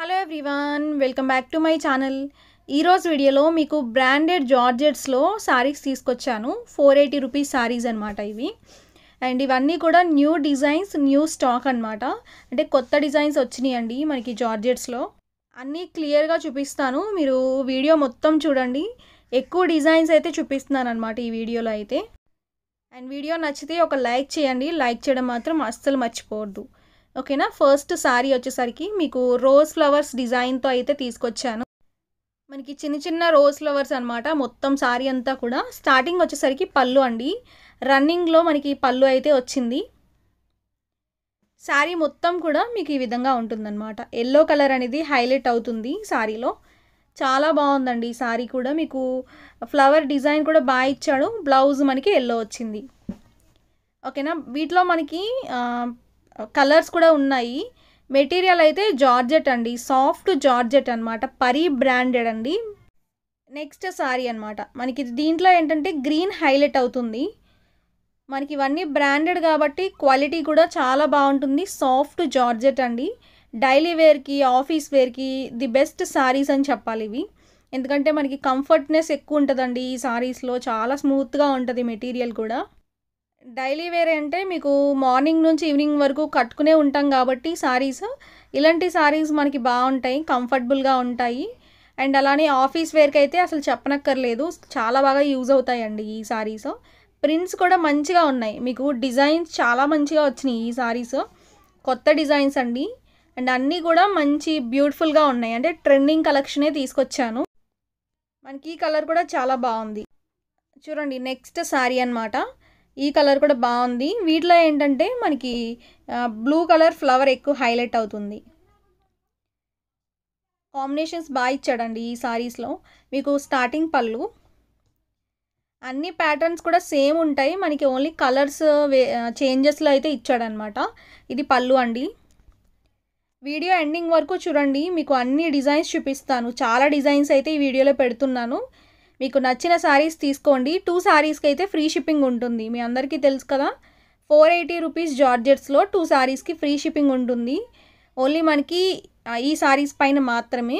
hello everyone welcome back to my channel ఈరోజు వీడియోలో మీకు బ్రాండెడ్ జార్జెట్స్లో శారీస్ తీసుకొచ్చాను ఫోర్ ఎయిటీ రూపీస్ శారీస్ అనమాట ఇవి అండ్ ఇవన్నీ కూడా న్యూ డిజైన్స్ న్యూ స్టాక్ అనమాట అంటే కొత్త డిజైన్స్ వచ్చినాయండి మనకి జార్జెట్స్లో అన్నీ క్లియర్గా చూపిస్తాను మీరు వీడియో మొత్తం చూడండి ఎక్కువ డిజైన్స్ అయితే చూపిస్తున్నాను అనమాట ఈ వీడియోలో అయితే అండ్ వీడియో నచ్చితే ఒక లైక్ చేయండి లైక్ చేయడం మాత్రం అస్సలు మర్చిపోవద్దు ఓకేనా ఫస్ట్ శారీ వచ్చేసరికి మీకు రోజ్ ఫ్లవర్స్ డిజైన్తో అయితే తీసుకొచ్చాను మనకి చిన్న చిన్న రోజ్ ఫ్లవర్స్ అనమాట మొత్తం శారీ అంతా కూడా స్టార్టింగ్ వచ్చేసరికి పళ్ళు అండి రన్నింగ్లో మనకి పళ్ళు అయితే వచ్చింది శారీ మొత్తం కూడా మీకు ఈ విధంగా ఉంటుందన్నమాట ఎల్లో కలర్ అనేది హైలైట్ అవుతుంది శారీలో చాలా బాగుందండి ఈ శారీ కూడా మీకు ఫ్లవర్ డిజైన్ కూడా బాగా ఇచ్చాడు బ్లౌజ్ మనకి ఎల్లో వచ్చింది ఓకేనా వీటిలో మనకి కలర్స్ కూడా ఉన్నాయి మెటీరియల్ అయితే జార్జెట్ అండి సాఫ్ట్ జార్జెట్ అనమాట పరి బ్రాండెడ్ అండి నెక్స్ట్ సారీ అనమాట మనకి దీంట్లో ఏంటంటే గ్రీన్ హైలైట్ అవుతుంది మనకి ఇవన్నీ బ్రాండెడ్ కాబట్టి క్వాలిటీ కూడా చాలా బాగుంటుంది సాఫ్ట్ జార్జెట్ అండి డైలీ వేర్కి ఆఫీస్ వేర్కి ది బెస్ట్ సారీస్ అని చెప్పాలి ఇవి ఎందుకంటే మనకి కంఫర్ట్నెస్ ఎక్కువ ఉంటుందండి ఈ సారీస్లో చాలా స్మూత్గా ఉంటుంది మెటీరియల్ కూడా డైలీ వేర్ అంటే మీకు మార్నింగ్ నుంచి ఈవినింగ్ వరకు కట్టుకునే ఉంటాం కాబట్టి సారీస్ ఇలాంటి సారీస్ మనకి బాగుంటాయి కంఫర్టబుల్గా ఉంటాయి అండ్ అలానే ఆఫీస్ వేర్కి అయితే అసలు చెప్పనక్కర్లేదు చాలా బాగా యూజ్ అవుతాయండి ఈ సారీస్ ప్రింట్స్ కూడా మంచిగా ఉన్నాయి మీకు డిజైన్స్ చాలా మంచిగా వచ్చినాయి ఈ సారీస్ కొత్త డిజైన్స్ అండి అండ్ అన్నీ కూడా మంచి బ్యూటిఫుల్గా ఉన్నాయి అంటే ట్రెండింగ్ కలెక్షనే తీసుకొచ్చాను మనకి ఈ కలర్ కూడా చాలా బాగుంది చూడండి నెక్స్ట్ శారీ అనమాట ఈ కలర్ కూడా బాగుంది వీటిలో ఏంటంటే మనకి బ్లూ కలర్ ఫ్లవర్ ఎక్కువ హైలైట్ అవుతుంది కాంబినేషన్స్ బాగా ఇచ్చాడండి ఈ సారీస్లో మీకు స్టార్టింగ్ పళ్ళు అన్ని ప్యాటర్న్స్ కూడా సేమ్ ఉంటాయి మనకి ఓన్లీ కలర్స్ చేంజెస్లో అయితే ఇచ్చాడనమాట ఇది పళ్ళు అండి వీడియో ఎండింగ్ వరకు చూడండి మీకు అన్ని డిజైన్స్ చూపిస్తాను చాలా డిజైన్స్ అయితే ఈ వీడియోలో పెడుతున్నాను మీకు నచ్చిన శారీస్ తీసుకోండి టూ శారీస్కి అయితే ఫ్రీ షిప్పింగ్ ఉంటుంది మీ అందరికీ తెలుసు కదా ఫోర్ ఎయిటీ రూపీస్ జార్జెట్స్లో టూ శారీస్కి ఫ్రీ షిప్పింగ్ ఉంటుంది ఓన్లీ మనకి ఈ శారీస్ పైన మాత్రమే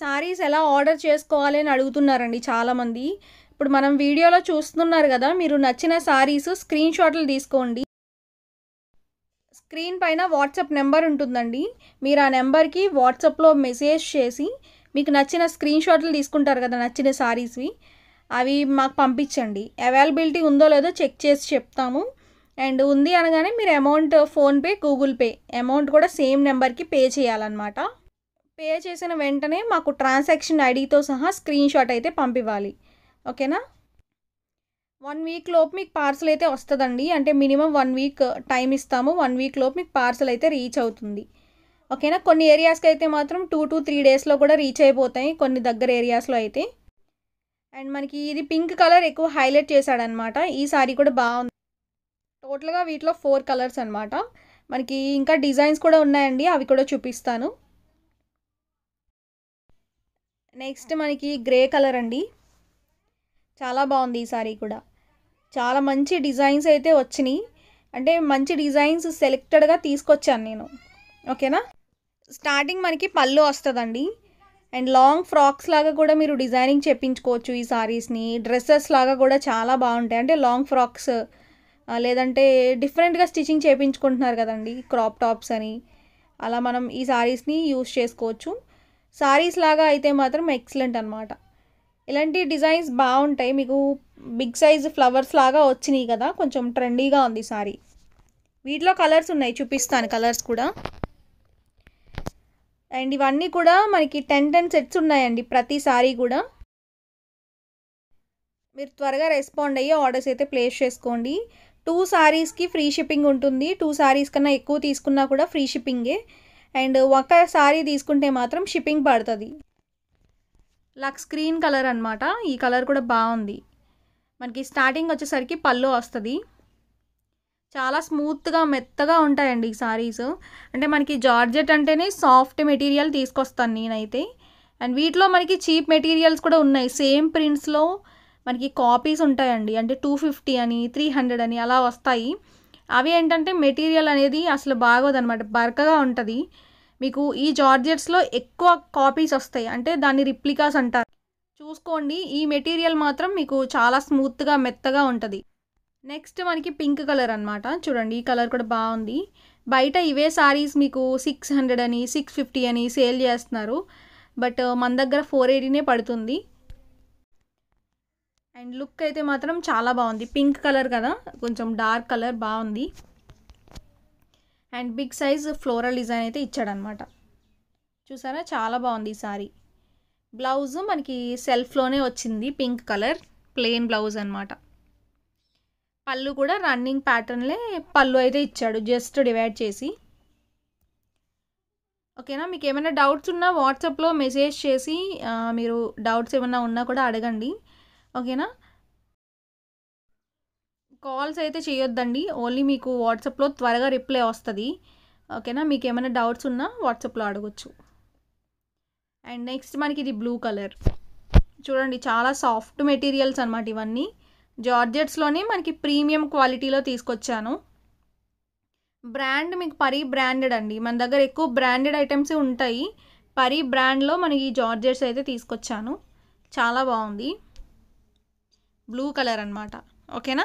శారీస్ ఎలా ఆర్డర్ చేసుకోవాలి అని అడుగుతున్నారండి చాలామంది ఇప్పుడు మనం వీడియోలో చూస్తున్నారు కదా మీరు నచ్చిన శారీస్ స్క్రీన్ షాట్లు తీసుకోండి స్క్రీన్ పైన వాట్సాప్ నెంబర్ ఉంటుందండి మీరు ఆ నెంబర్కి వాట్సాప్లో మెసేజ్ చేసి మీకు నచ్చిన స్క్రీన్ షాట్లు తీసుకుంటారు కదా నచ్చిన సారీస్వి అవి మాకు పంపించండి అవైలబిలిటీ ఉందో లేదో చెక్ చేసి చెప్తాము అండ్ ఉంది అనగానే మీరు amount PhonePe Google Pay amount కూడా సేమ్ నెంబర్కి పే చేయాలన్నమాట పే చేసిన వెంటనే మాకు ట్రాన్సాక్షన్ ఐడితో సహా స్క్రీన్ షాట్ అయితే పంపివ్వాలి ఓకేనా వన్ వీక్ లోపు మీకు పార్సల్ అయితే వస్తుందండి అంటే మినిమం వన్ వీక్ టైం ఇస్తాము వన్ వీక్ లోపు మీకు పార్సల్ అయితే రీచ్ అవుతుంది ఓకేనా కొన్ని ఏరియాస్కి అయితే మాత్రం టూ టు త్రీ డేస్లో కూడా రీచ్ అయిపోతాయి కొన్ని దగ్గర ఏరియాస్లో అయితే అండ్ మనకి ఇది పింక్ కలర్ ఎక్కువ హైలైట్ చేశాడనమాట ఈ సారీ కూడా బాగుంది టోటల్గా వీటిలో ఫోర్ కలర్స్ అనమాట మనకి ఇంకా డిజైన్స్ కూడా ఉన్నాయండి అవి కూడా చూపిస్తాను నెక్స్ట్ మనకి గ్రే కలర్ అండి చాలా బాగుంది ఈ సారీ కూడా చాలా మంచి డిజైన్స్ అయితే వచ్చినాయి అంటే మంచి డిజైన్స్ సెలెక్టెడ్గా తీసుకొచ్చాను నేను ఓకేనా స్టార్టింగ్ మనకి పళ్ళు వస్తుందండి అండ్ లాంగ్ ఫ్రాక్స్ లాగా కూడా మీరు డిజైనింగ్ చేపించుకోవచ్చు ఈ సారీస్ని డ్రెస్సెస్ లాగా కూడా చాలా బాగుంటాయి అంటే లాంగ్ ఫ్రాక్స్ లేదంటే డిఫరెంట్గా స్టిచ్చింగ్ చేయించుకుంటున్నారు కదండి క్రాప్ టాప్స్ అని అలా మనం ఈ సారీస్ని యూస్ చేసుకోవచ్చు సారీస్ లాగా అయితే మాత్రం ఎక్సలెంట్ అనమాట ఇలాంటి డిజైన్స్ బాగుంటాయి మీకు బిగ్ సైజ్ ఫ్లవర్స్ లాగా వచ్చినాయి కదా కొంచెం ట్రెండీగా ఉంది సారీ వీటిలో కలర్స్ ఉన్నాయి చూపిస్తాను కలర్స్ కూడా అండ్ ఇవన్నీ కూడా మనకి టెన్ టెన్ సెట్స్ ఉన్నాయండి ప్రతిసారి కూడా మీరు త్వరగా రెస్పాండ్ అయ్యి ఆర్డర్స్ అయితే ప్లేస్ చేసుకోండి టూ సారీస్కి ఫ్రీ షిప్పింగ్ ఉంటుంది టూ సారీస్ కన్నా ఎక్కువ తీసుకున్నా కూడా ఫ్రీ షిప్పింగే అండ్ ఒక సారీ తీసుకుంటే మాత్రం షిప్పింగ్ పడుతుంది లక్స్ గ్రీన్ కలర్ అనమాట ఈ కలర్ కూడా బాగుంది మనకి స్టార్టింగ్ వచ్చేసరికి పళ్ళు వస్తుంది చాలా స్మూత్గా మెత్తగా ఉంటాయండి ఈ సారీస్ అంటే మనకి జార్జెట్ అంటేనే సాఫ్ట్ మెటీరియల్ తీసుకొస్తాను నేనైతే అండ్ వీటిలో మనకి చీప్ మెటీరియల్స్ కూడా ఉన్నాయి సేమ్ ప్రింట్స్లో మనకి కాపీస్ ఉంటాయండి అంటే టూ ఫిఫ్టీ అని త్రీ హండ్రెడ్ అని అలా వస్తాయి అవి ఏంటంటే మెటీరియల్ అనేది అసలు బాగోదనమాట బరకగా ఉంటుంది మీకు ఈ జార్జెట్స్లో ఎక్కువ కాపీస్ వస్తాయి అంటే దాన్ని రిప్లికాస్ అంటారు చూసుకోండి ఈ మెటీరియల్ మాత్రం మీకు చాలా స్మూత్గా మెత్తగా ఉంటుంది నెక్స్ట్ మనకి పింక్ కలర్ అనమాట చూడండి ఈ కలర్ కూడా బాగుంది బయట ఇవే సారీస్ మీకు సిక్స్ హండ్రెడ్ అని సిక్స్ ఫిఫ్టీ అని సేల్ చేస్తున్నారు బట్ uh, మన దగ్గర ఫోర్ ఎయిటీనే పడుతుంది అండ్ లుక్ అయితే మాత్రం చాలా బాగుంది పింక్ కలర్ కదా కొంచెం డార్క్ కలర్ బాగుంది and big size floral design అయితే ఇచ్చాడనమాట చూసారా చాలా బాగుంది ఈ సారీ బ్లౌజ్ మనకి సెల్ఫ్లోనే వచ్చింది పింక్ కలర్ ప్లెయిన్ బ్లౌజ్ అనమాట పళ్ళు కూడా రన్నింగ్ ప్యాటర్న్లే పళ్ళు అయితే ఇచ్చాడు జస్ట్ డివైడ్ చేసి ఓకేనా మీకు ఏమైనా డౌట్స్ ఉన్నా వాట్సాప్లో మెసేజ్ చేసి మీరు డౌట్స్ ఏమైనా ఉన్నా కూడా అడగండి ఓకేనా కాల్స్ అయితే చేయొద్దండి ఓన్లీ మీకు వాట్సాప్లో త్వరగా రిప్లై వస్తుంది ఓకేనా మీకు ఏమైనా డౌట్స్ ఉన్నా వాట్సాప్లో అడగచ్చు అండ్ నెక్స్ట్ మనకి ఇది బ్లూ కలర్ చూడండి చాలా సాఫ్ట్ మెటీరియల్స్ అనమాట ఇవన్నీ జార్జెట్స్లోనే మనకి ప్రీమియం క్వాలిటీలో తీసుకొచ్చాను బ్రాండ్ మీకు పరీ బ్రాండెడ్ అండి మన దగ్గర ఎక్కువ బ్రాండెడ్ ఐటమ్సే ఉంటాయి పరీ బ్రాండ్లో మనకి ఈ జార్జెట్స్ అయితే తీసుకొచ్చాను చాలా బాగుంది బ్లూ కలర్ అనమాట ఓకేనా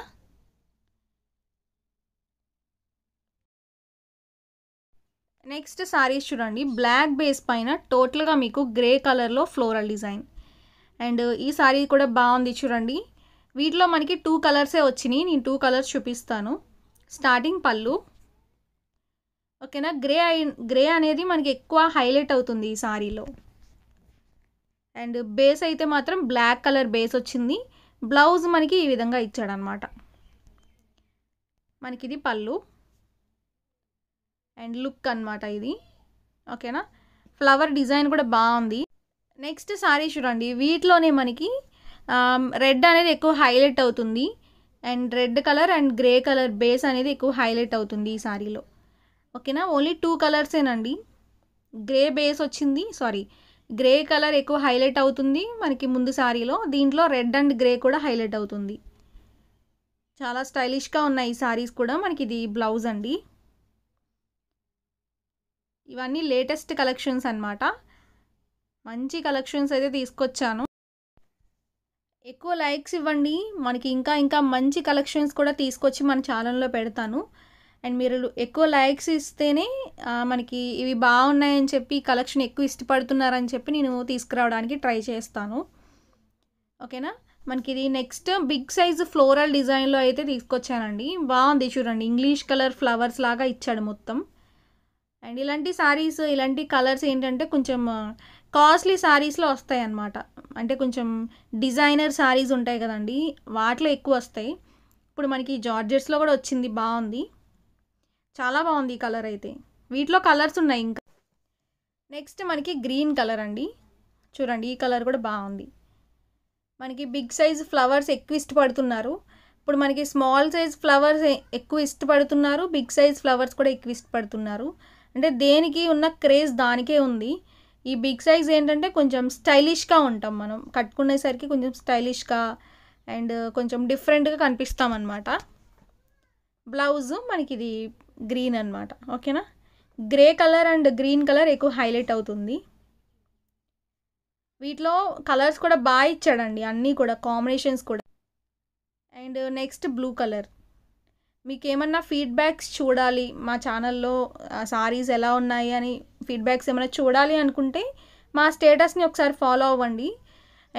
నెక్స్ట్ సారీస్ చూడండి బ్లాక్ బేస్ పైన టోటల్గా మీకు గ్రే కలర్లో ఫ్లోరల్ డిజైన్ అండ్ ఈ సారీ కూడా బాగుంది చూడండి వీటిలో మనకి టూ కలర్సే వచ్చినాయి నేను టూ కలర్స్ చూపిస్తాను స్టార్టింగ్ పళ్ళు ఓకేనా గ్రే గ్రే అనేది మనకి ఎక్కువ హైలైట్ అవుతుంది ఈ సారీలో అండ్ బేస్ అయితే మాత్రం బ్లాక్ కలర్ బేస్ వచ్చింది బ్లౌజ్ మనకి ఈ విధంగా ఇచ్చాడనమాట మనకి ఇది పళ్ళు అండ్ లుక్ అనమాట ఇది ఓకేనా ఫ్లవర్ డిజైన్ కూడా బాగుంది నెక్స్ట్ సారీ చూడండి వీటిలోనే మనకి రెడ్ um, అనేది ఎక్కువ హైలైట్ అవుతుంది and red colour and grey colour base అనేది ఎక్కువ హైలైట్ అవుతుంది ఈ సారీలో ఓకేనా ఓన్లీ టూ కలర్సేనండి గ్రే బేస్ వచ్చింది సారీ గ్రే కలర్ ఎక్కువ హైలైట్ అవుతుంది మనకి ముందు శారీలో దీంట్లో రెడ్ అండ్ గ్రే కూడా హైలైట్ అవుతుంది చాలా స్టైలిష్గా ఉన్నాయి ఈ సారీస్ కూడా మనకి ఇది బ్లౌజ్ అండి ఇవన్నీ లేటెస్ట్ కలెక్షన్స్ అనమాట మంచి కలెక్షన్స్ అయితే తీసుకొచ్చాను ఎక్కువ లైక్స్ ఇవ్వండి మనకి ఇంకా ఇంకా మంచి కలెక్షన్స్ కూడా తీసుకొచ్చి మన ఛానల్లో పెడతాను అండ్ మీరు ఎక్కువ లైక్స్ ఇస్తేనే మనకి ఇవి బాగున్నాయని చెప్పి కలెక్షన్ ఎక్కువ ఇష్టపడుతున్నారని చెప్పి నేను తీసుకురావడానికి ట్రై చేస్తాను ఓకేనా మనకి ఇది నెక్స్ట్ బిగ్ సైజ్ ఫ్లోరల్ డిజైన్లో అయితే తీసుకొచ్చానండి బాగుంది చూడండి ఇంగ్లీష్ కలర్ ఫ్లవర్స్ లాగా ఇచ్చాడు మొత్తం అండ్ ఇలాంటి శారీస్ ఇలాంటి కలర్స్ ఏంటంటే కొంచెం కాస్ట్లీ శారీస్లో వస్తాయి అన్నమాట అంటే కొంచెం డిజైనర్ శారీస్ ఉంటాయి కదండి వాటిలో ఎక్కువ వస్తాయి ఇప్పుడు మనకి జార్జెట్స్లో కూడా వచ్చింది బాగుంది చాలా బాగుంది ఈ కలర్ అయితే వీటిలో కలర్స్ ఉన్నాయి ఇంకా నెక్స్ట్ మనకి గ్రీన్ కలర్ అండి చూడండి ఈ కలర్ కూడా బాగుంది మనకి బిగ్ సైజ్ ఫ్లవర్స్ ఎక్కువ ఇష్టపడుతున్నారు ఇప్పుడు మనకి స్మాల్ సైజ్ ఫ్లవర్స్ ఎక్కువ ఇష్టపడుతున్నారు బిగ్ సైజ్ ఫ్లవర్స్ కూడా ఎక్కువ ఇష్టపడుతున్నారు అంటే దేనికి ఉన్న క్రేజ్ దానికే ఉంది ఈ బిగ్ సైజ్ ఏంటంటే కొంచెం స్టైలిష్గా ఉంటాం మనం కట్టుకునేసరికి కొంచెం స్టైలిష్గా అండ్ కొంచెం డిఫరెంట్గా కనిపిస్తాం అనమాట బ్లౌజ్ మనకి ఇది గ్రీన్ అనమాట ఓకేనా grey colour and green colour ఎక్కువ హైలైట్ అవుతుంది వీటిలో కలర్స్ కూడా బాగా ఇచ్చాడండి అన్నీ కూడా కాంబినేషన్స్ కూడా అండ్ నెక్స్ట్ బ్లూ కలర్ మీకేమన్నా ఫీడ్బ్యాక్స్ చూడాలి మా ఛానల్లో సారీస్ ఎలా ఉన్నాయి అని ఫీడ్బ్యాక్స్ ఏమైనా చూడాలి అనుకుంటే మా స్టేటస్ని ఒకసారి ఫాలో అవ్వండి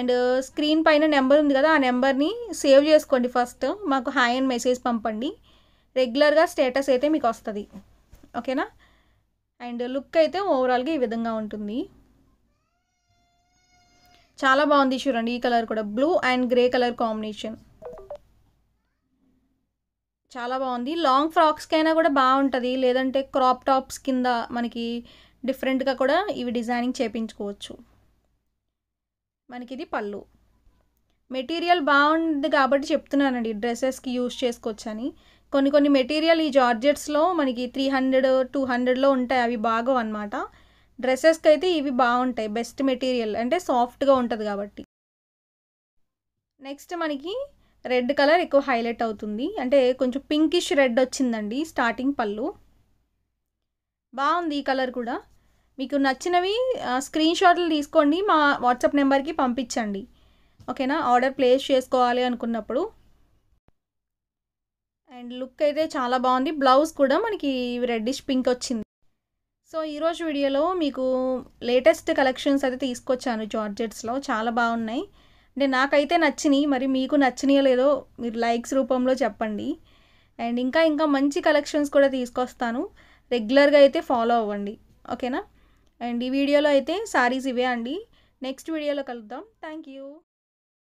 అండ్ స్క్రీన్ పైన నెంబర్ ఉంది కదా ఆ నెంబర్ని సేవ్ చేసుకోండి ఫస్ట్ మాకు హాయ్ అండ్ మెసేజ్ పంపండి రెగ్యులర్గా స్టేటస్ అయితే మీకు వస్తుంది ఓకేనా అండ్ లుక్ అయితే ఓవరాల్గా ఈ విధంగా ఉంటుంది చాలా బాగుంది చూడండి ఈ కలర్ కూడా blue and grey colour combination చాలా బాగుంది లాంగ్ ఫ్రాక్స్కైనా కూడా బాగుంటుంది లేదంటే క్రాప్ టాప్స్ కింద మనకి డిఫరెంట్గా కూడా ఇవి డిజైనింగ్ చేపించుకోవచ్చు మనకి ఇది పళ్ళు మెటీరియల్ బాగుంది కాబట్టి చెప్తున్నానండి డ్రెస్సెస్కి యూజ్ చేసుకోవచ్చని కొన్ని కొన్ని మెటీరియల్ ఈ జార్జెట్స్లో మనకి త్రీ హండ్రెడ్ టూ హండ్రెడ్లో ఉంటాయి అవి బాగా అనమాట డ్రెస్సెస్కి అయితే ఇవి బాగుంటాయి బెస్ట్ మెటీరియల్ అంటే సాఫ్ట్గా ఉంటుంది కాబట్టి నెక్స్ట్ మనకి రెడ్ కలర్ ఎక్కువ హైలైట్ అవుతుంది అంటే కొంచెం పింకిష్ రెడ్ వచ్చిందండి స్టార్టింగ్ పళ్ళు బాగుంది ఈ కలర్ కూడా మీకు నచ్చినవి స్క్రీన్ షాట్లు తీసుకోండి మా వాట్సాప్ నెంబర్కి పంపించండి ఓకేనా ఆర్డర్ ప్లేస్ చేసుకోవాలి అనుకున్నప్పుడు అండ్ లుక్ అయితే చాలా బాగుంది బ్లౌజ్ కూడా మనకి రెడ్డిష్ పింక్ వచ్చింది సో ఈరోజు వీడియోలో మీకు లేటెస్ట్ కలెక్షన్స్ అయితే తీసుకొచ్చాను జార్జెట్స్లో చాలా బాగున్నాయి అంటే నాకైతే నచ్చినాయి మరి మీకు నచ్చినాయో లేదో మీరు లైక్స్ రూపంలో చెప్పండి అండ్ ఇంకా ఇంకా మంచి కలెక్షన్స్ కూడా తీసుకొస్తాను రెగ్యులర్గా అయితే ఫాలో అవ్వండి ఓకేనా అండ్ ఈ వీడియోలో అయితే సారీస్ ఇవే అండి నెక్స్ట్ వీడియోలో కలుద్దాం థ్యాంక్ యూ